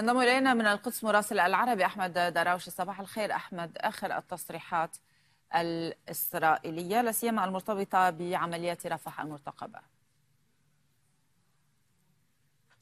انضم الينا من القدس مراسل العربي احمد دراوشي صباح الخير احمد اخر التصريحات الاسرائيليه لا سيما المرتبطه بعمليات رفح المرتقبه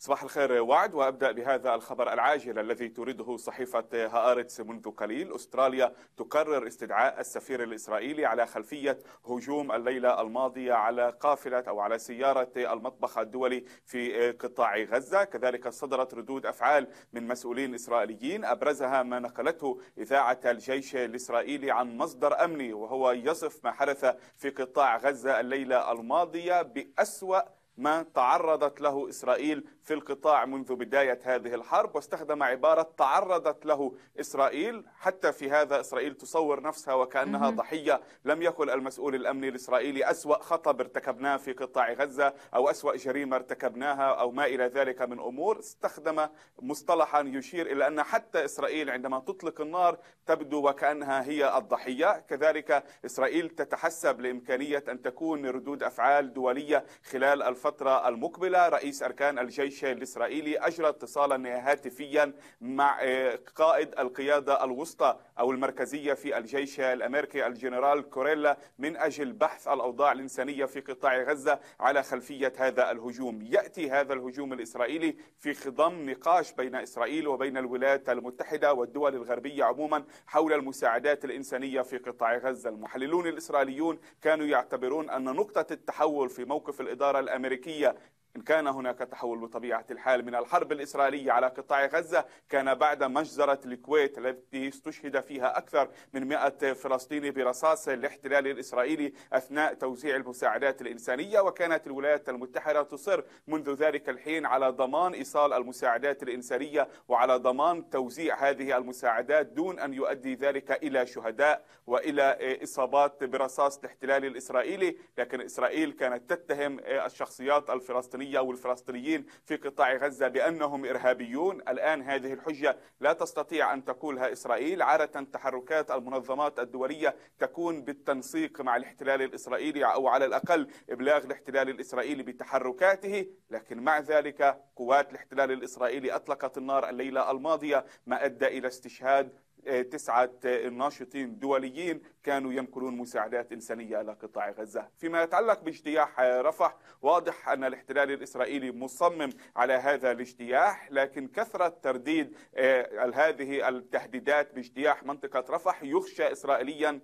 صباح الخير وعد وابدا بهذا الخبر العاجل الذي تريده صحيفه هآرتس منذ قليل استراليا تكرر استدعاء السفير الاسرائيلي على خلفيه هجوم الليله الماضيه على قافله او على سياره المطبخ الدولي في قطاع غزه، كذلك صدرت ردود افعال من مسؤولين اسرائيليين ابرزها ما نقلته اذاعه الجيش الاسرائيلي عن مصدر امني وهو يصف ما حدث في قطاع غزه الليله الماضيه بأسوأ ما تعرضت له إسرائيل في القطاع منذ بداية هذه الحرب واستخدم عبارة تعرضت له إسرائيل حتى في هذا إسرائيل تصور نفسها وكأنها ضحية لم يقل المسؤول الأمني الإسرائيلي أسوأ خطب ارتكبناه في قطاع غزة أو أسوأ جريمة ارتكبناها أو ما إلى ذلك من أمور استخدم مصطلحا يشير إلى أن حتى إسرائيل عندما تطلق النار تبدو وكأنها هي الضحية كذلك إسرائيل تتحسب لإمكانية أن تكون ردود أفعال دولية خلال الف الفترة المقبلة رئيس أركان الجيش الإسرائيلي أجرى اتصالا هاتفيا مع آه، قائد القيادة الوسطى أو المركزية في الجيش الأمريكي الجنرال كوريلا من أجل بحث الأوضاع الإنسانية في قطاع غزة على خلفية هذا الهجوم يأتي هذا الهجوم الإسرائيلي في خضم نقاش بين إسرائيل وبين الولايات المتحدة والدول الغربية عموما حول المساعدات الإنسانية في قطاع غزة المحللون الإسرائيليون كانوا يعتبرون أن نقطة التحول في موقف الإدارة الأمريكية Turquía إن كان هناك تحول بطبيعة الحال من الحرب الإسرائيلية على قطاع غزة كان بعد مجزرة الكويت التي استشهد فيها أكثر من 100 فلسطيني برصاص الاحتلال الإسرائيلي أثناء توزيع المساعدات الإنسانية وكانت الولايات المتحدة تصر منذ ذلك الحين على ضمان إيصال المساعدات الإنسانية وعلى ضمان توزيع هذه المساعدات دون أن يؤدي ذلك إلى شهداء وإلى إصابات برصاص الاحتلال الإسرائيلي لكن إسرائيل كانت تتهم الشخصيات الفلسطينية الإسرائيلية والفلسطينيين في قطاع غزة بأنهم إرهابيون الآن هذه الحجة لا تستطيع أن تقولها إسرائيل عادة تحركات المنظمات الدولية تكون بالتنسيق مع الاحتلال الإسرائيلي أو على الأقل إبلاغ الاحتلال الإسرائيلي بتحركاته لكن مع ذلك قوات الاحتلال الإسرائيلي أطلقت النار الليلة الماضية ما أدى إلى استشهاد تسعة ناشطين دوليين كانوا ينقلون مساعدات إنسانية إلى قطاع غزة فيما يتعلق باجتياح رفح واضح أن الاحتلال الإسرائيلي مصمم على هذا الاجتياح لكن كثرة ترديد آه، هذه التهديدات باجتياح منطقة رفح يخشى إسرائيليا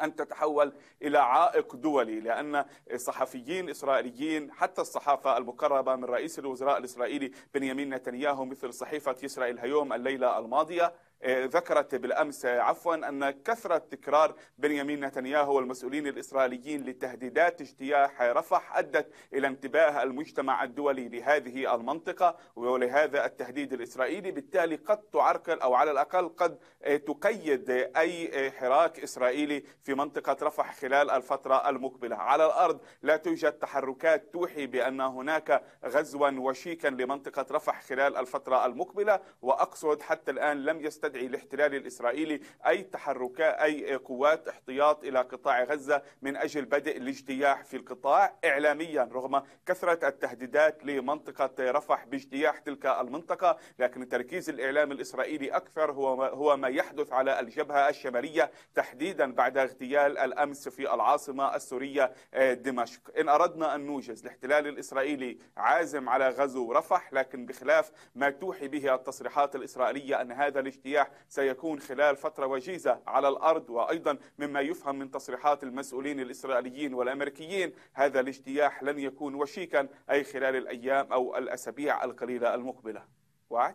أن تتحول إلى عائق دولي لأن صحفيين إسرائيليين حتى الصحافة المقربة من رئيس الوزراء الإسرائيلي بنيامين نتنياهو مثل صحيفة إسرائيل هيوم الليلة الماضية آه، ذكرت بالأمس عفوا أن كثرة تكرار بنيامين نتنياهو والمسؤولين الإسرائيليين لتهديدات اجتياح رفح أدت إلى انتباه المجتمع الدولي لهذه المنطقة ولهذا التهديد الإسرائيلي بالتالي قد تعرقل أو على الأقل قد آه، تقيد أي آه، حراك إسرائيلي في منطقة رفح خلال الفترة المقبلة على الأرض لا توجد تحركات توحي بأن هناك غزوا وشيكا لمنطقة رفح خلال الفترة المقبلة وأقصد حتى الآن لم يست تستدعي الاحتلال الإسرائيلي أي تحركات أي قوات احتياط إلى قطاع غزة من أجل بدء الاجتياح في القطاع إعلاميا رغم كثرة التهديدات لمنطقة رفح باجتياح تلك المنطقة لكن التركيز الإعلام الإسرائيلي أكثر هو ما, هو ما يحدث على الجبهة الشمالية تحديدا بعد اغتيال الأمس في العاصمة السورية آه، دمشق إن أردنا أن نوجز الاحتلال الإسرائيلي عازم على غزو رفح لكن بخلاف ما توحي به التصريحات الإسرائيلية أن هذا الاجتياح الصحيح سيكون خلال فترة وجيزة على الأرض وأيضا مما يفهم من تصريحات المسؤولين الإسرائيليين والأمريكيين هذا الاجتياح لن يكون وشيكا أي خلال الأيام أو الأسابيع القليلة المقبلة وعد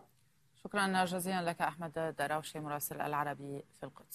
شكرا جزيلا لك أحمد دراوشي مراسل العربي في القدس